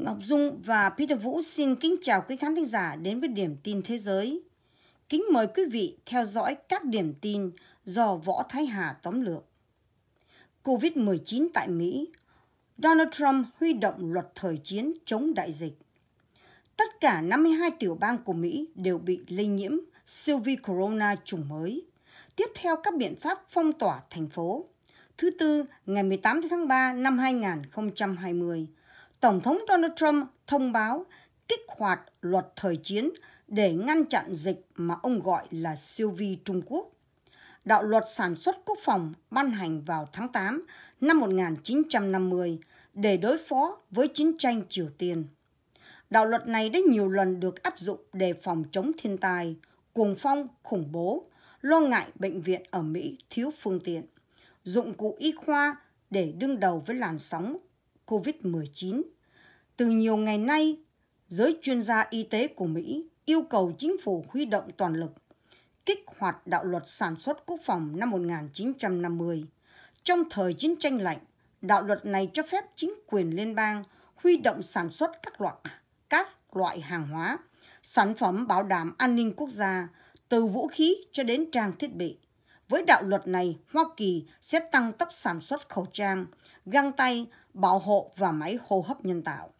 Ngọc Dung và Peter Vũ xin kính chào quý khán thính giả đến với Điểm tin Thế giới. Kính mời quý vị theo dõi các điểm tin do Võ Thái Hà tóm lược. Covid-19 tại Mỹ, Donald Trump huy động luật thời chiến chống đại dịch. Tất cả 52 tiểu bang của Mỹ đều bị lây nhiễm siêu vi corona chủng mới. Tiếp theo các biện pháp phong tỏa thành phố. Thứ Tư, ngày 18 tháng 3 năm 2020, Tổng thống Donald Trump thông báo kích hoạt luật thời chiến để ngăn chặn dịch mà ông gọi là siêu vi Trung Quốc. Đạo luật sản xuất quốc phòng ban hành vào tháng 8 năm 1950 để đối phó với chiến tranh Triều Tiên. Đạo luật này đã nhiều lần được áp dụng để phòng chống thiên tai, cuồng phong, khủng bố, lo ngại bệnh viện ở Mỹ thiếu phương tiện, dụng cụ y khoa để đương đầu với làn sóng COVID-19. Từ nhiều ngày nay, giới chuyên gia y tế của Mỹ yêu cầu chính phủ huy động toàn lực, kích hoạt đạo luật sản xuất quốc phòng năm 1950. Trong thời chiến tranh lạnh, đạo luật này cho phép chính quyền liên bang huy động sản xuất các loại, các loại hàng hóa, sản phẩm bảo đảm an ninh quốc gia, từ vũ khí cho đến trang thiết bị. Với đạo luật này, Hoa Kỳ sẽ tăng tốc sản xuất khẩu trang, găng tay, bảo hộ và máy hô hấp nhân tạo.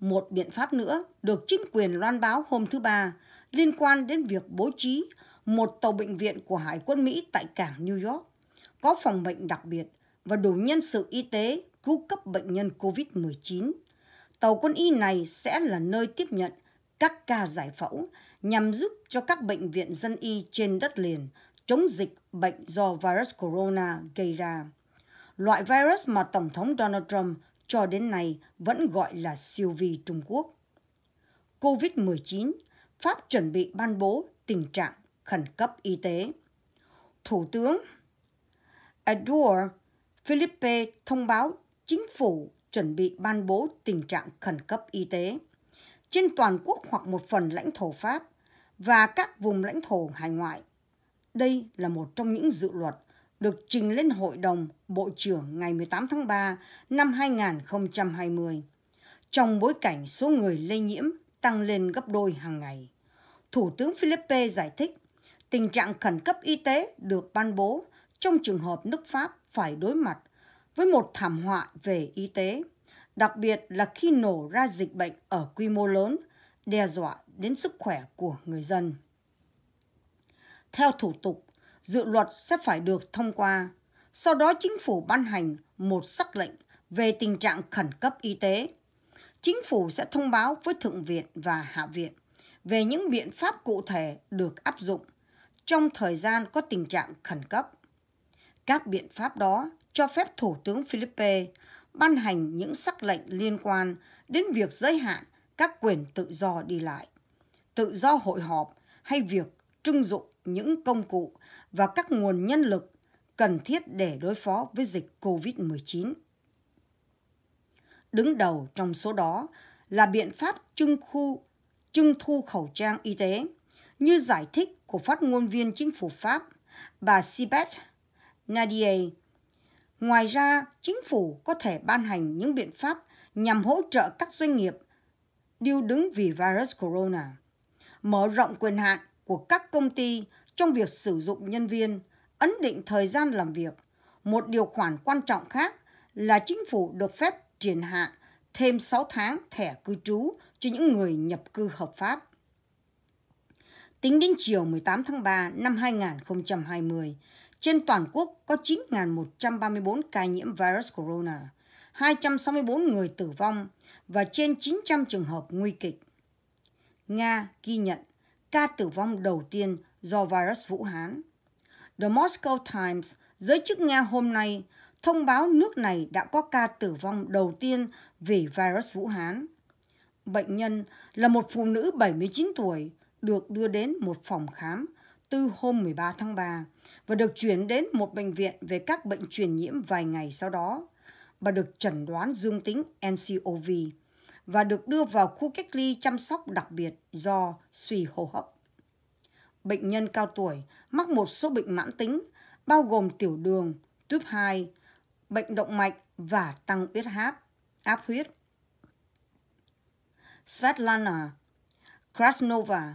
Một biện pháp nữa được chính quyền loan báo hôm thứ Ba liên quan đến việc bố trí một tàu bệnh viện của Hải quân Mỹ tại cảng New York có phòng bệnh đặc biệt và đủ nhân sự y tế cứu cấp bệnh nhân COVID-19. Tàu quân y này sẽ là nơi tiếp nhận các ca giải phẫu nhằm giúp cho các bệnh viện dân y trên đất liền chống dịch bệnh do virus corona gây ra loại virus mà Tổng thống Donald Trump cho đến nay vẫn gọi là siêu vi Trung Quốc. COVID-19, Pháp chuẩn bị ban bố tình trạng khẩn cấp y tế. Thủ tướng Edouard Philippe thông báo chính phủ chuẩn bị ban bố tình trạng khẩn cấp y tế trên toàn quốc hoặc một phần lãnh thổ Pháp và các vùng lãnh thổ hải ngoại. Đây là một trong những dự luật được trình lên Hội đồng Bộ trưởng ngày 18 tháng 3 năm 2020 trong bối cảnh số người lây nhiễm tăng lên gấp đôi hàng ngày. Thủ tướng Philippe giải thích tình trạng khẩn cấp y tế được ban bố trong trường hợp nước Pháp phải đối mặt với một thảm họa về y tế, đặc biệt là khi nổ ra dịch bệnh ở quy mô lớn, đe dọa đến sức khỏe của người dân. Theo thủ tục, dự luật sẽ phải được thông qua. Sau đó chính phủ ban hành một sắc lệnh về tình trạng khẩn cấp y tế. Chính phủ sẽ thông báo với Thượng viện và Hạ viện về những biện pháp cụ thể được áp dụng trong thời gian có tình trạng khẩn cấp. Các biện pháp đó cho phép Thủ tướng Philippe ban hành những sắc lệnh liên quan đến việc giới hạn các quyền tự do đi lại, tự do hội họp hay việc trưng dụng những công cụ và các nguồn nhân lực cần thiết để đối phó với dịch COVID-19. Đứng đầu trong số đó là biện pháp trưng khu trưng thu khẩu trang y tế, như giải thích của phát ngôn viên chính phủ Pháp, bà Sibeth Nadier. Ngoài ra, chính phủ có thể ban hành những biện pháp nhằm hỗ trợ các doanh nghiệp điêu đứng vì virus corona, mở rộng quyền hạn của các công ty trong việc sử dụng nhân viên, ấn định thời gian làm việc. Một điều khoản quan trọng khác là chính phủ được phép triển hạn thêm 6 tháng thẻ cư trú cho những người nhập cư hợp pháp. Tính đến chiều 18 tháng 3 năm 2020, trên toàn quốc có 9.134 ca nhiễm virus corona, 264 người tử vong và trên 900 trường hợp nguy kịch. Nga ghi nhận ca tử vong đầu tiên do virus Vũ Hán. The Moscow Times, giới chức Nga hôm nay thông báo nước này đã có ca tử vong đầu tiên vì virus Vũ Hán. Bệnh nhân là một phụ nữ 79 tuổi được đưa đến một phòng khám từ hôm 13 tháng 3 và được chuyển đến một bệnh viện về các bệnh truyền nhiễm vài ngày sau đó. Bà được chẩn đoán dương tính NCOV và được đưa vào khu cách ly chăm sóc đặc biệt do suy hô hấp bệnh nhân cao tuổi mắc một số bệnh mãn tính, bao gồm tiểu đường, tuyếp 2, bệnh động mạch và tăng huyết áp, áp huyết. Svetlana Krasnova,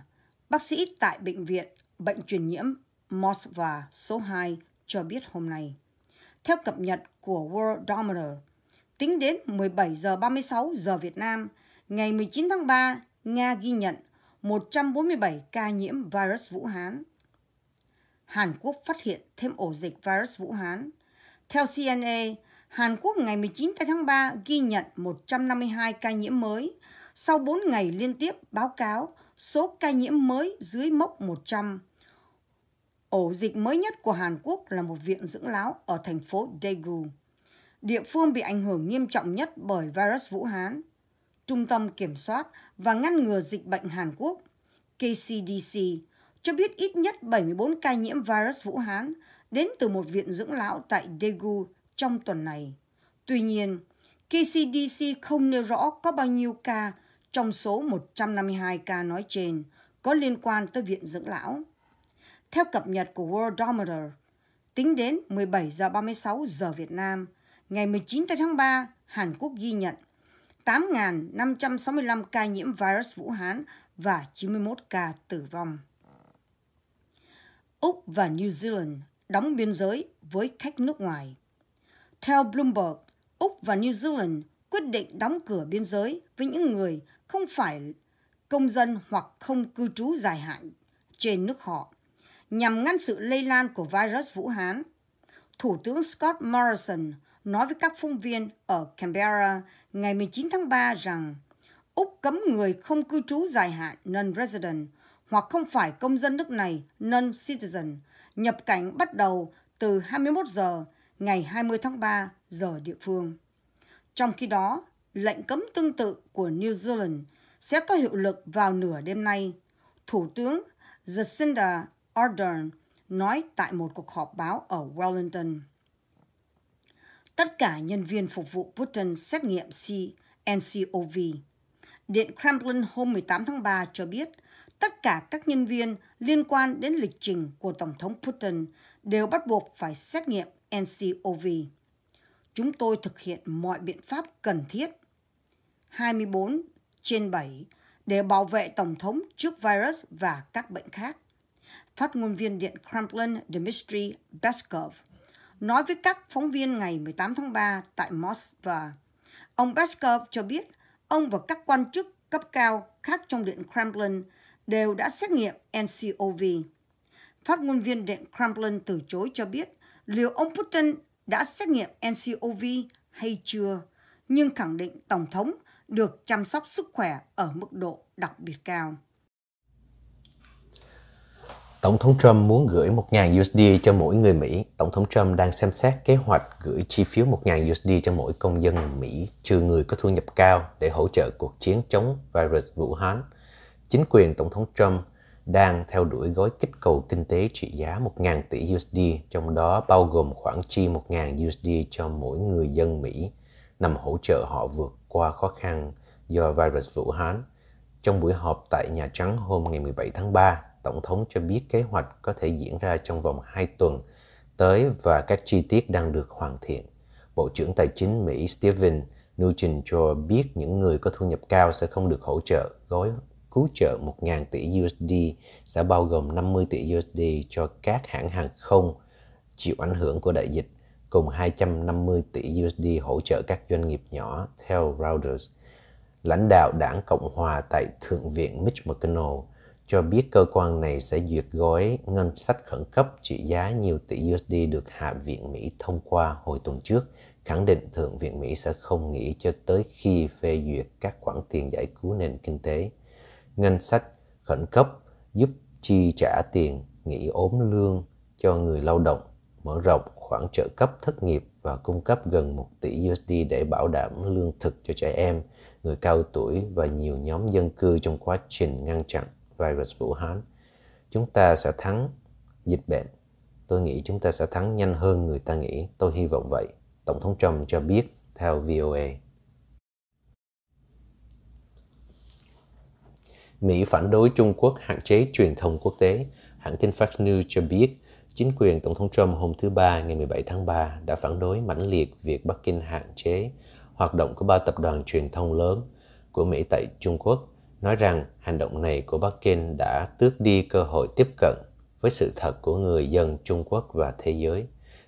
bác sĩ tại Bệnh viện Bệnh truyền nhiễm Moskva số 2 cho biết hôm nay. Theo cập nhật của World Domitor, tính đến 17 giờ 36 giờ Việt Nam, ngày 19 tháng 3, Nga ghi nhận 147 ca nhiễm virus Vũ Hán. Hàn Quốc phát hiện thêm ổ dịch virus Vũ Hán. Theo CNA, Hàn Quốc ngày 19 tháng 3 ghi nhận 152 ca nhiễm mới. Sau 4 ngày liên tiếp báo cáo số ca nhiễm mới dưới mốc 100. Ổ dịch mới nhất của Hàn Quốc là một viện dưỡng lão ở thành phố Daegu, địa phương bị ảnh hưởng nghiêm trọng nhất bởi virus Vũ Hán. Trung tâm Kiểm soát và ngăn ngừa dịch bệnh Hàn Quốc, KCDC, cho biết ít nhất 74 ca nhiễm virus Vũ Hán đến từ một viện dưỡng lão tại Daegu trong tuần này. Tuy nhiên, KCDC không nêu rõ có bao nhiêu ca trong số 152 ca nói trên có liên quan tới viện dưỡng lão. Theo cập nhật của Worldometer, tính đến 17 giờ 36 giờ Việt Nam, ngày 19 tháng 3, Hàn Quốc ghi nhận 8.565 ca nhiễm virus Vũ Hán và 91 ca tử vong. Úc và New Zealand đóng biên giới với khách nước ngoài. Theo Bloomberg, Úc và New Zealand quyết định đóng cửa biên giới với những người không phải công dân hoặc không cư trú dài hạn trên nước họ nhằm ngăn sự lây lan của virus Vũ Hán. Thủ tướng Scott Morrison nói với các phóng viên ở Canberra ngày 19 tháng 3 rằng Úc cấm người không cư trú dài hạn non-resident hoặc không phải công dân nước này non-citizen nhập cảnh bắt đầu từ 21 giờ ngày 20 tháng 3 giờ địa phương. Trong khi đó, lệnh cấm tương tự của New Zealand sẽ có hiệu lực vào nửa đêm nay. Thủ tướng Jacinda Ardern nói tại một cuộc họp báo ở Wellington tất cả nhân viên phục vụ Putin xét nghiệm ncov Điện Kremlin hôm 18 tháng 3 cho biết tất cả các nhân viên liên quan đến lịch trình của Tổng thống Putin đều bắt buộc phải xét nghiệm NCOV. Chúng tôi thực hiện mọi biện pháp cần thiết 24 trên 7 để bảo vệ Tổng thống trước virus và các bệnh khác. Phát ngôn viên Điện Kremlin Dmitry Peskov Nói với các phóng viên ngày 18 tháng 3 tại Moscow, ông Peskov cho biết ông và các quan chức cấp cao khác trong Điện Kremlin đều đã xét nghiệm NCOV. Phát ngôn viên Điện Kremlin từ chối cho biết liệu ông Putin đã xét nghiệm NCOV hay chưa, nhưng khẳng định Tổng thống được chăm sóc sức khỏe ở mức độ đặc biệt cao. Tổng thống Trump muốn gửi 1.000 USD cho mỗi người Mỹ. Tổng thống Trump đang xem xét kế hoạch gửi chi phiếu 1.000 USD cho mỗi công dân Mỹ trừ người có thu nhập cao để hỗ trợ cuộc chiến chống virus Vũ Hán. Chính quyền Tổng thống Trump đang theo đuổi gói kích cầu kinh tế trị giá 1.000 tỷ USD, trong đó bao gồm khoản chi 1.000 USD cho mỗi người dân Mỹ nhằm hỗ trợ họ vượt qua khó khăn do virus Vũ Hán. Trong buổi họp tại Nhà Trắng hôm ngày 17 tháng 3, Tổng thống cho biết kế hoạch có thể diễn ra trong vòng 2 tuần tới và các chi tiết đang được hoàn thiện. Bộ trưởng Tài chính Mỹ Steven Mnuchin cho biết những người có thu nhập cao sẽ không được hỗ trợ gói cứu trợ 1.000 tỷ USD sẽ bao gồm 50 tỷ USD cho các hãng hàng không chịu ảnh hưởng của đại dịch, cùng 250 tỷ USD hỗ trợ các doanh nghiệp nhỏ, theo Reuters. Lãnh đạo đảng Cộng hòa tại Thượng viện Mitch McConnell cho biết cơ quan này sẽ duyệt gói ngân sách khẩn cấp trị giá nhiều tỷ USD được Hạ viện Mỹ thông qua hồi tuần trước, khẳng định Thượng viện Mỹ sẽ không nghỉ cho tới khi phê duyệt các khoản tiền giải cứu nền kinh tế. Ngân sách khẩn cấp giúp chi trả tiền nghỉ ốm lương cho người lao động, mở rộng khoản trợ cấp thất nghiệp và cung cấp gần 1 tỷ USD để bảo đảm lương thực cho trẻ em, người cao tuổi và nhiều nhóm dân cư trong quá trình ngăn chặn virus Vũ Hán. Chúng ta sẽ thắng dịch bệnh. Tôi nghĩ chúng ta sẽ thắng nhanh hơn người ta nghĩ. Tôi hy vọng vậy. Tổng thống Trump cho biết theo VOA. Mỹ phản đối Trung Quốc hạn chế truyền thông quốc tế. Hãng tin Fox News cho biết chính quyền Tổng thống Trump hôm thứ Ba ngày 17 tháng 3 đã phản đối mãnh liệt việc Bắc Kinh hạn chế hoạt động của ba tập đoàn truyền thông lớn của Mỹ tại Trung Quốc nói rằng hành động này của Bắc Kinh đã tước đi cơ hội tiếp cận với sự thật của người dân Trung Quốc và thế giới.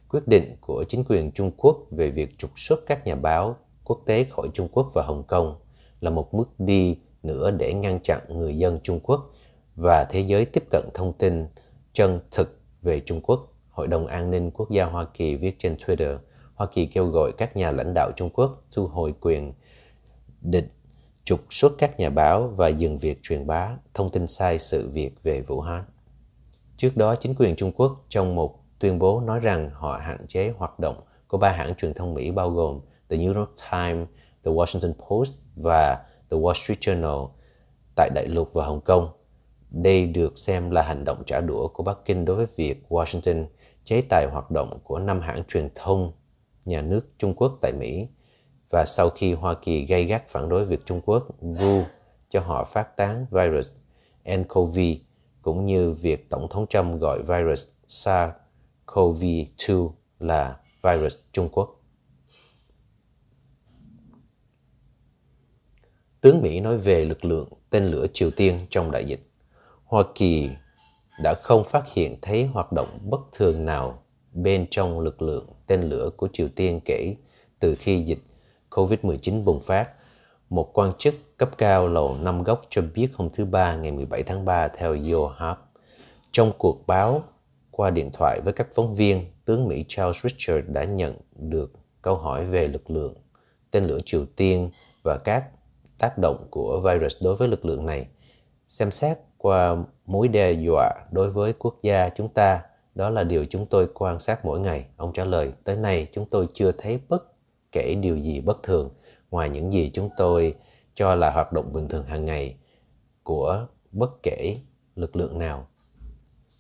Quyết định của chính quyền Trung Quốc về việc trục xuất các nhà báo quốc tế khỏi Trung Quốc và Hồng Kông là một bước đi nữa để ngăn chặn người dân Trung Quốc và thế giới tiếp cận thông tin chân thực về Trung Quốc. Hội đồng An ninh Quốc gia Hoa Kỳ viết trên Twitter, Hoa Kỳ kêu gọi các nhà lãnh đạo Trung Quốc thu hồi quyền định trục xuất các nhà báo và dừng việc truyền bá thông tin sai sự việc về Vũ Hán. Trước đó, chính quyền Trung Quốc trong một tuyên bố nói rằng họ hạn chế hoạt động của ba hãng truyền thông Mỹ bao gồm The New York Times, The Washington Post và The Wall Street Journal tại Đại lục và Hồng Kông. Đây được xem là hành động trả đũa của Bắc Kinh đối với việc Washington chế tài hoạt động của năm hãng truyền thông nhà nước Trung Quốc tại Mỹ và sau khi Hoa Kỳ gây gắt phản đối việc Trung Quốc vu cho họ phát tán virus nCoV cũng như việc Tổng thống Trump gọi virus SARS-CoV-2 là virus Trung Quốc. Tướng Mỹ nói về lực lượng tên lửa Triều Tiên trong đại dịch. Hoa Kỳ đã không phát hiện thấy hoạt động bất thường nào bên trong lực lượng tên lửa của Triều Tiên kể từ khi dịch COVID-19 bùng phát, một quan chức cấp cao lầu năm góc cho biết hôm thứ Ba ngày 17 tháng 3 theo Yonhap. Trong cuộc báo qua điện thoại với các phóng viên, tướng Mỹ Charles Richard đã nhận được câu hỏi về lực lượng, tên lửa Triều Tiên và các tác động của virus đối với lực lượng này. Xem xét qua mối đe dọa đối với quốc gia chúng ta, đó là điều chúng tôi quan sát mỗi ngày. Ông trả lời, tới nay chúng tôi chưa thấy bất kể điều gì bất thường ngoài những gì chúng tôi cho là hoạt động bình thường hàng ngày của bất kể lực lượng nào.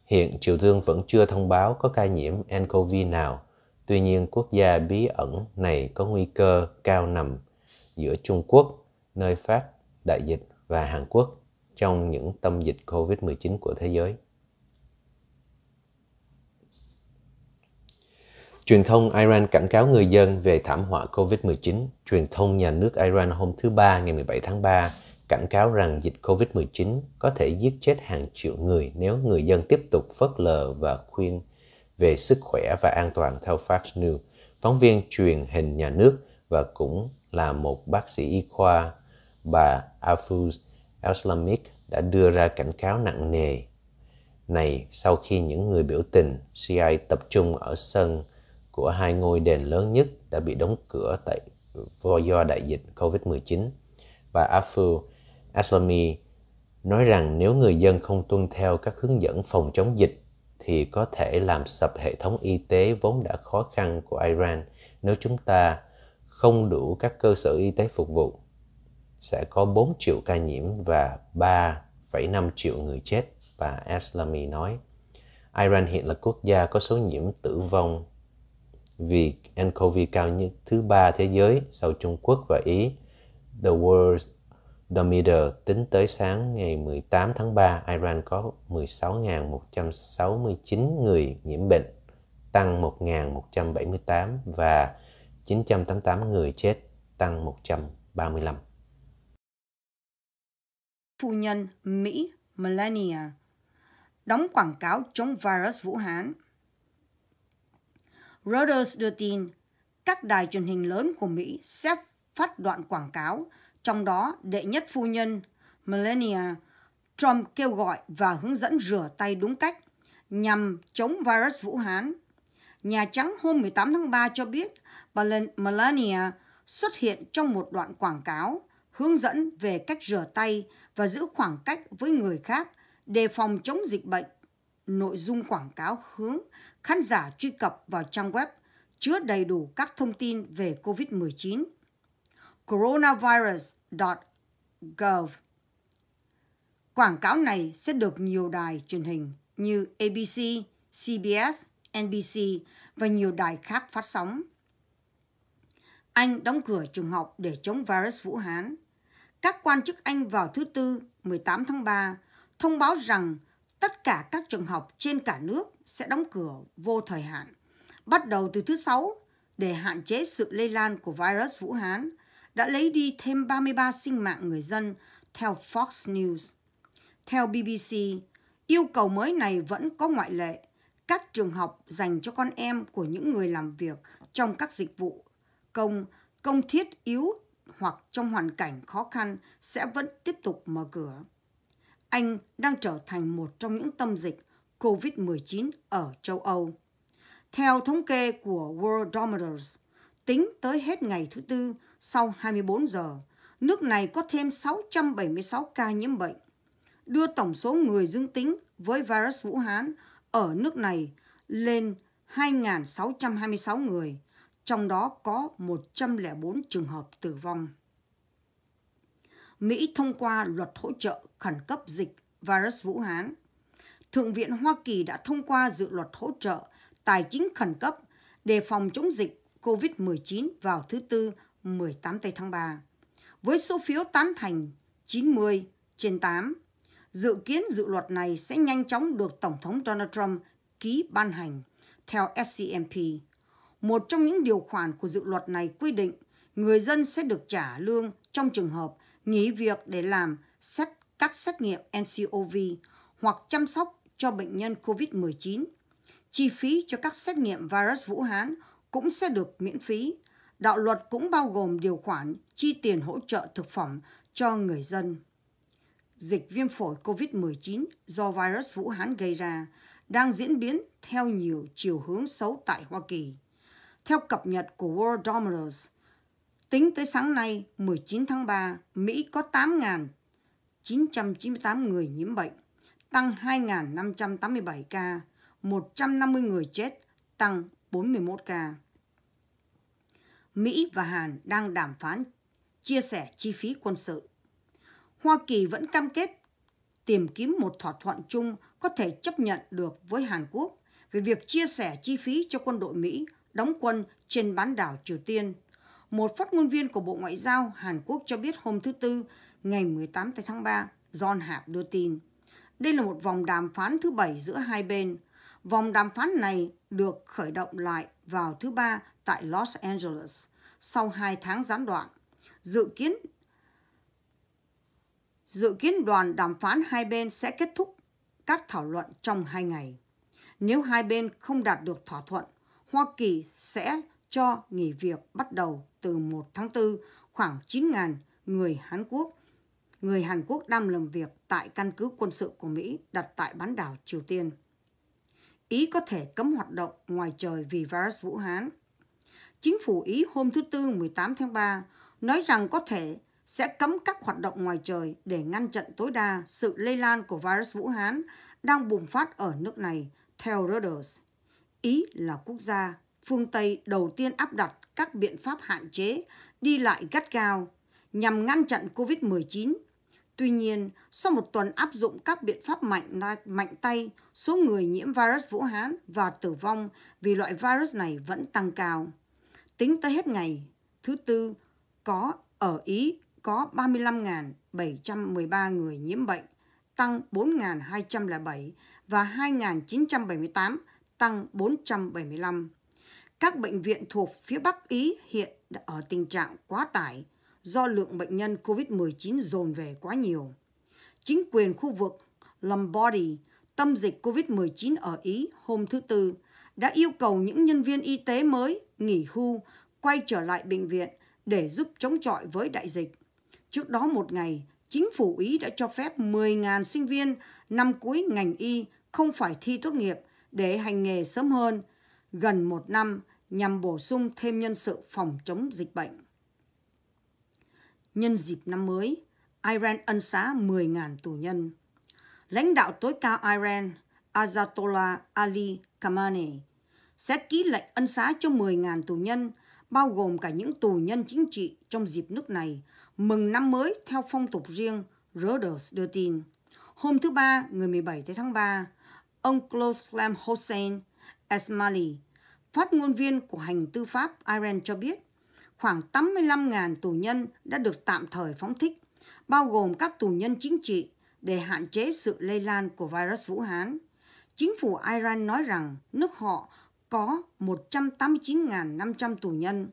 Hiện Triều Dương vẫn chưa thông báo có ca nhiễm nCoV nào, tuy nhiên quốc gia bí ẩn này có nguy cơ cao nằm giữa Trung Quốc, nơi phát đại dịch và Hàn Quốc trong những tâm dịch COVID-19 của thế giới. Truyền thông Iran cảnh cáo người dân về thảm họa COVID-19. Truyền thông nhà nước Iran hôm thứ Ba ngày 17 tháng 3 cảnh cáo rằng dịch COVID-19 có thể giết chết hàng triệu người nếu người dân tiếp tục phớt lờ và khuyên về sức khỏe và an toàn theo Fox News, phóng viên truyền hình nhà nước và cũng là một bác sĩ y khoa, bà Afuz Islamik đã đưa ra cảnh cáo nặng nề này sau khi những người biểu tình CI tập trung ở sân của hai ngôi đền lớn nhất đã bị đóng cửa tại do đại dịch COVID-19 và Aful Aslami nói rằng nếu người dân không tuân theo các hướng dẫn phòng chống dịch thì có thể làm sập hệ thống y tế vốn đã khó khăn của Iran nếu chúng ta không đủ các cơ sở y tế phục vụ sẽ có 4 triệu ca nhiễm và 3,5 triệu người chết và Aslami nói Iran hiện là quốc gia có số nhiễm tử vong vì nCoV cao nhất thứ ba thế giới sau Trung Quốc và Ý. The World Thermometer tính tới sáng ngày 18 tháng 3, Iran có 16.169 người nhiễm bệnh, tăng 1.178 và 988 người chết, tăng 135. Phu nhân Mỹ Melania đóng quảng cáo chống virus Vũ Hán Reuters đưa tin, các đài truyền hình lớn của Mỹ sẽ phát đoạn quảng cáo, trong đó đệ nhất phu nhân Melania Trump kêu gọi và hướng dẫn rửa tay đúng cách nhằm chống virus Vũ Hán. Nhà Trắng hôm 18 tháng 3 cho biết bà Melania xuất hiện trong một đoạn quảng cáo hướng dẫn về cách rửa tay và giữ khoảng cách với người khác đề phòng chống dịch bệnh. Nội dung quảng cáo hướng khán giả truy cập vào trang web chứa đầy đủ các thông tin về COVID-19 coronavirus.gov. Quảng cáo này sẽ được nhiều đài truyền hình như ABC, CBS, NBC và nhiều đài khác phát sóng. Anh đóng cửa trường học để chống virus Vũ Hán. Các quan chức Anh vào thứ Tư 18 tháng 3 thông báo rằng tất cả các trường học trên cả nước sẽ đóng cửa vô thời hạn, bắt đầu từ thứ Sáu để hạn chế sự lây lan của virus Vũ Hán đã lấy đi thêm 33 sinh mạng người dân theo Fox News. Theo BBC, yêu cầu mới này vẫn có ngoại lệ. Các trường học dành cho con em của những người làm việc trong các dịch vụ công, công thiết yếu hoặc trong hoàn cảnh khó khăn sẽ vẫn tiếp tục mở cửa. Anh đang trở thành một trong những tâm dịch COVID-19 ở châu Âu. Theo thống kê của Worldometers, tính tới hết ngày thứ Tư sau 24 giờ, nước này có thêm 676 ca nhiễm bệnh, đưa tổng số người dương tính với virus Vũ Hán ở nước này lên 2.626 người, trong đó có 104 trường hợp tử vong. Mỹ thông qua luật hỗ trợ khẩn cấp dịch virus Vũ Hán – Thượng viện Hoa Kỳ đã thông qua dự luật hỗ trợ tài chính khẩn cấp để phòng chống dịch COVID-19 vào thứ Tư 18 tây tháng 3. Với số phiếu tán thành 90 trên 8, dự kiến dự luật này sẽ nhanh chóng được Tổng thống Donald Trump ký ban hành theo SCMP. Một trong những điều khoản của dự luật này quy định người dân sẽ được trả lương trong trường hợp nghỉ việc để làm xét các xét nghiệm NCOV hoặc chăm sóc cho bệnh nhân COVID-19. Chi phí cho các xét nghiệm virus Vũ Hán cũng sẽ được miễn phí. Đạo luật cũng bao gồm điều khoản chi tiền hỗ trợ thực phẩm cho người dân. Dịch viêm phổi COVID-19 do virus Vũ Hán gây ra đang diễn biến theo nhiều chiều hướng xấu tại Hoa Kỳ. Theo cập nhật của World Dominoes, tính tới sáng nay 19 tháng 3, Mỹ có 8.998 người nhiễm bệnh, tăng 2.587 ca, 150 người chết, tăng 41 ca. Mỹ và Hàn đang đàm phán chia sẻ chi phí quân sự. Hoa Kỳ vẫn cam kết tìm kiếm một thỏa thuận chung có thể chấp nhận được với Hàn Quốc về việc chia sẻ chi phí cho quân đội Mỹ đóng quân trên bán đảo Triều Tiên. Một phát ngôn viên của Bộ Ngoại giao Hàn Quốc cho biết hôm thứ Tư, ngày 18 tháng 3, John hạp đưa tin. Đây là một vòng đàm phán thứ bảy giữa hai bên. Vòng đàm phán này được khởi động lại vào thứ ba tại Los Angeles sau hai tháng gián đoạn. Dự kiến dự kiến đoàn đàm phán hai bên sẽ kết thúc các thảo luận trong hai ngày. Nếu hai bên không đạt được thỏa thuận, Hoa Kỳ sẽ cho nghỉ việc bắt đầu từ 1 tháng 4 khoảng 9.000 người Hàn Quốc người Hàn Quốc đang làm việc tại căn cứ quân sự của Mỹ đặt tại bán đảo Triều Tiên. Ý có thể cấm hoạt động ngoài trời vì virus Vũ Hán. Chính phủ Ý hôm thứ Tư 18 tháng 3 nói rằng có thể sẽ cấm các hoạt động ngoài trời để ngăn chặn tối đa sự lây lan của virus Vũ Hán đang bùng phát ở nước này, theo Reuters. Ý là quốc gia phương Tây đầu tiên áp đặt các biện pháp hạn chế đi lại gắt gao nhằm ngăn chặn COVID-19 Tuy nhiên, sau một tuần áp dụng các biện pháp mạnh mạnh tay, số người nhiễm virus Vũ Hán và tử vong vì loại virus này vẫn tăng cao. Tính tới hết ngày thứ tư, có ở Ý có 35.713 người nhiễm bệnh, tăng 4.207 và 2.978, tăng 475. Các bệnh viện thuộc phía Bắc Ý hiện ở tình trạng quá tải, do lượng bệnh nhân COVID-19 dồn về quá nhiều. Chính quyền khu vực Lombardy, tâm dịch COVID-19 ở Ý hôm thứ Tư, đã yêu cầu những nhân viên y tế mới nghỉ hưu quay trở lại bệnh viện để giúp chống chọi với đại dịch. Trước đó một ngày, chính phủ Ý đã cho phép 10.000 sinh viên năm cuối ngành y không phải thi tốt nghiệp để hành nghề sớm hơn, gần một năm nhằm bổ sung thêm nhân sự phòng chống dịch bệnh nhân dịp năm mới, Iran ân xá 10.000 tù nhân. Lãnh đạo tối cao Iran Ayatollah Ali Khamenei sẽ ký lệnh ân xá cho 10.000 tù nhân, bao gồm cả những tù nhân chính trị trong dịp nước này, mừng năm mới theo phong tục riêng, Reuters đưa tin. Hôm thứ Ba, ngày 17 tháng 3, ông Kloslam Hossein Esmaili, phát ngôn viên của hành tư pháp Iran cho biết khoảng 85.000 tù nhân đã được tạm thời phóng thích, bao gồm các tù nhân chính trị để hạn chế sự lây lan của virus Vũ Hán. Chính phủ Iran nói rằng nước họ có 189.500 tù nhân.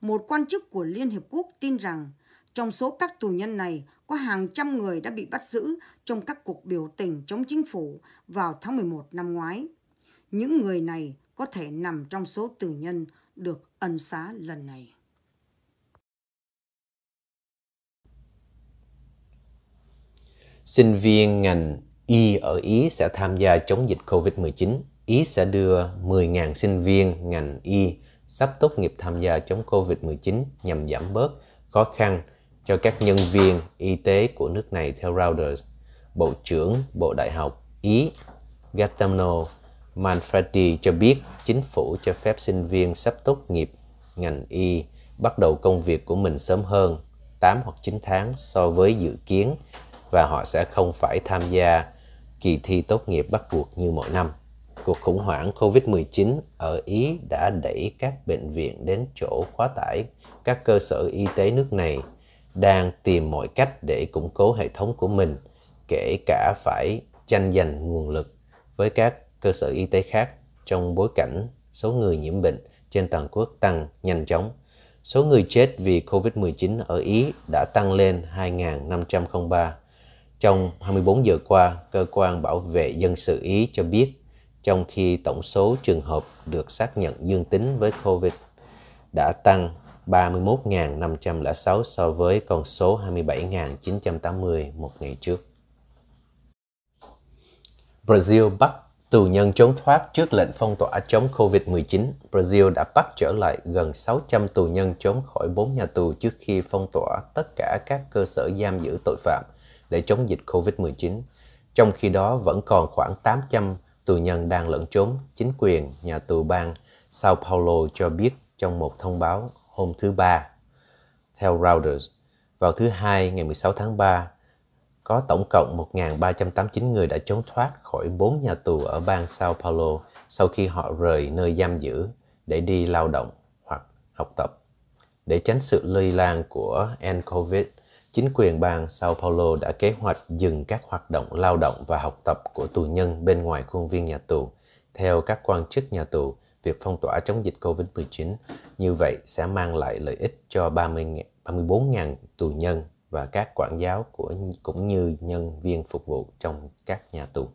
Một quan chức của Liên Hiệp Quốc tin rằng trong số các tù nhân này có hàng trăm người đã bị bắt giữ trong các cuộc biểu tình chống chính phủ vào tháng 11 năm ngoái. Những người này có thể nằm trong số tù nhân được ân xá lần này. sinh viên ngành Y ở Ý sẽ tham gia chống dịch COVID-19. Ý sẽ đưa 10.000 sinh viên ngành Y sắp tốt nghiệp tham gia chống COVID-19 nhằm giảm bớt khó khăn cho các nhân viên y tế của nước này theo Reuters. Bộ trưởng Bộ Đại học Ý Gaetano Manfredi cho biết chính phủ cho phép sinh viên sắp tốt nghiệp ngành y bắt đầu công việc của mình sớm hơn 8 hoặc 9 tháng so với dự kiến và họ sẽ không phải tham gia kỳ thi tốt nghiệp bắt buộc như mọi năm. Cuộc khủng hoảng COVID-19 ở Ý đã đẩy các bệnh viện đến chỗ quá tải. Các cơ sở y tế nước này đang tìm mọi cách để củng cố hệ thống của mình, kể cả phải tranh giành nguồn lực với các cơ sở y tế khác trong bối cảnh số người nhiễm bệnh trên toàn quốc tăng nhanh chóng. Số người chết vì COVID-19 ở Ý đã tăng lên 2.503 trong 24 giờ qua, cơ quan bảo vệ dân sự Ý cho biết trong khi tổng số trường hợp được xác nhận dương tính với COVID đã tăng 31.506 so với con số 27.980 một ngày trước. Brazil bắt tù nhân trốn thoát trước lệnh phong tỏa chống COVID-19. Brazil đã bắt trở lại gần 600 tù nhân trốn khỏi 4 nhà tù trước khi phong tỏa tất cả các cơ sở giam giữ tội phạm để chống dịch COVID-19. Trong khi đó vẫn còn khoảng 800 tù nhân đang lẫn trốn. Chính quyền nhà tù bang Sao Paulo cho biết trong một thông báo hôm thứ Ba. Theo Reuters, vào thứ Hai ngày 16 tháng 3, có tổng cộng 1.389 người đã trốn thoát khỏi bốn nhà tù ở bang Sao Paulo sau khi họ rời nơi giam giữ để đi lao động hoặc học tập. Để tránh sự lây lan của Covid chính quyền bang Sao Paulo đã kế hoạch dừng các hoạt động lao động và học tập của tù nhân bên ngoài khuôn viên nhà tù. Theo các quan chức nhà tù, việc phong tỏa chống dịch COVID-19 như vậy sẽ mang lại lợi ích cho 30 34.000 tù nhân và các quản giáo của cũng như nhân viên phục vụ trong các nhà tù.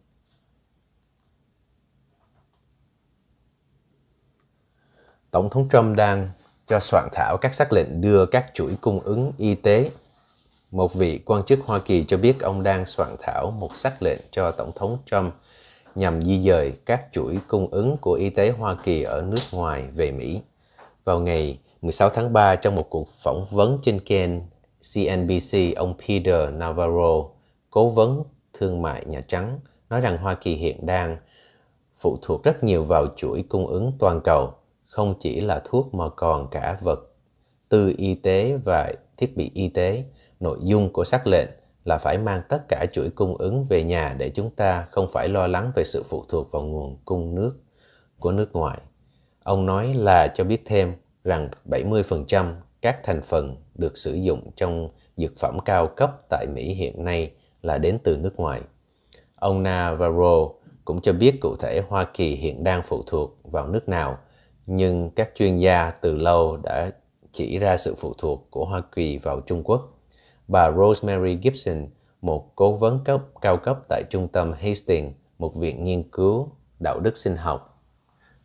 Tổng thống Trump đang cho soạn thảo các sắc lệnh đưa các chuỗi cung ứng y tế một vị quan chức Hoa Kỳ cho biết ông đang soạn thảo một sắc lệnh cho Tổng thống Trump nhằm di dời các chuỗi cung ứng của y tế Hoa Kỳ ở nước ngoài về Mỹ. Vào ngày 16 tháng 3, trong một cuộc phỏng vấn trên kênh CNBC, ông Peter Navarro, cố vấn thương mại Nhà Trắng, nói rằng Hoa Kỳ hiện đang phụ thuộc rất nhiều vào chuỗi cung ứng toàn cầu, không chỉ là thuốc mà còn cả vật tư y tế và thiết bị y tế nội dung của sắc lệnh là phải mang tất cả chuỗi cung ứng về nhà để chúng ta không phải lo lắng về sự phụ thuộc vào nguồn cung nước của nước ngoài. Ông nói là cho biết thêm rằng 70% các thành phần được sử dụng trong dược phẩm cao cấp tại Mỹ hiện nay là đến từ nước ngoài. Ông Navarro cũng cho biết cụ thể Hoa Kỳ hiện đang phụ thuộc vào nước nào, nhưng các chuyên gia từ lâu đã chỉ ra sự phụ thuộc của Hoa Kỳ vào Trung Quốc bà Rosemary Gibson, một cố vấn cấp cao cấp tại trung tâm Hastings, một viện nghiên cứu đạo đức sinh học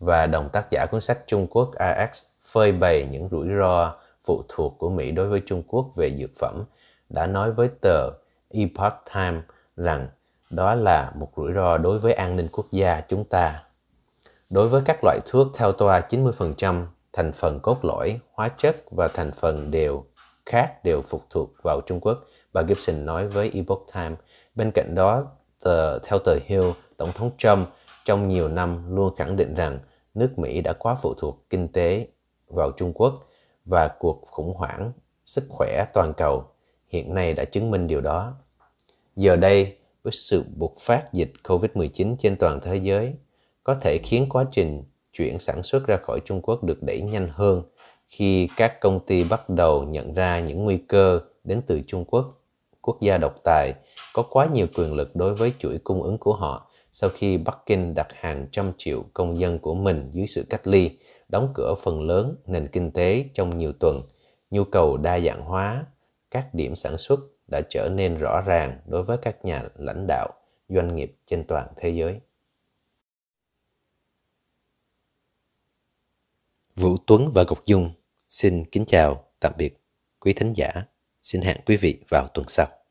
và đồng tác giả cuốn sách Trung Quốc AX phơi bày những rủi ro phụ thuộc của Mỹ đối với Trung Quốc về dược phẩm đã nói với tờ Epoch Times rằng đó là một rủi ro đối với an ninh quốc gia chúng ta. Đối với các loại thuốc theo toa 90%, thành phần cốt lõi, hóa chất và thành phần đều khác đều phụ thuộc vào Trung Quốc, bà Gibson nói với Epoch Times. Bên cạnh đó, tờ, theo tờ Hill, Tổng thống Trump trong nhiều năm luôn khẳng định rằng nước Mỹ đã quá phụ thuộc kinh tế vào Trung Quốc và cuộc khủng hoảng sức khỏe toàn cầu hiện nay đã chứng minh điều đó. Giờ đây, với sự bùng phát dịch COVID-19 trên toàn thế giới, có thể khiến quá trình chuyển sản xuất ra khỏi Trung Quốc được đẩy nhanh hơn khi các công ty bắt đầu nhận ra những nguy cơ đến từ Trung Quốc, quốc gia độc tài, có quá nhiều quyền lực đối với chuỗi cung ứng của họ sau khi Bắc Kinh đặt hàng trăm triệu công dân của mình dưới sự cách ly, đóng cửa phần lớn nền kinh tế trong nhiều tuần, nhu cầu đa dạng hóa, các điểm sản xuất đã trở nên rõ ràng đối với các nhà lãnh đạo doanh nghiệp trên toàn thế giới Vũ Tuấn và Ngọc Dung xin kính chào, tạm biệt quý thính giả. Xin hẹn quý vị vào tuần sau.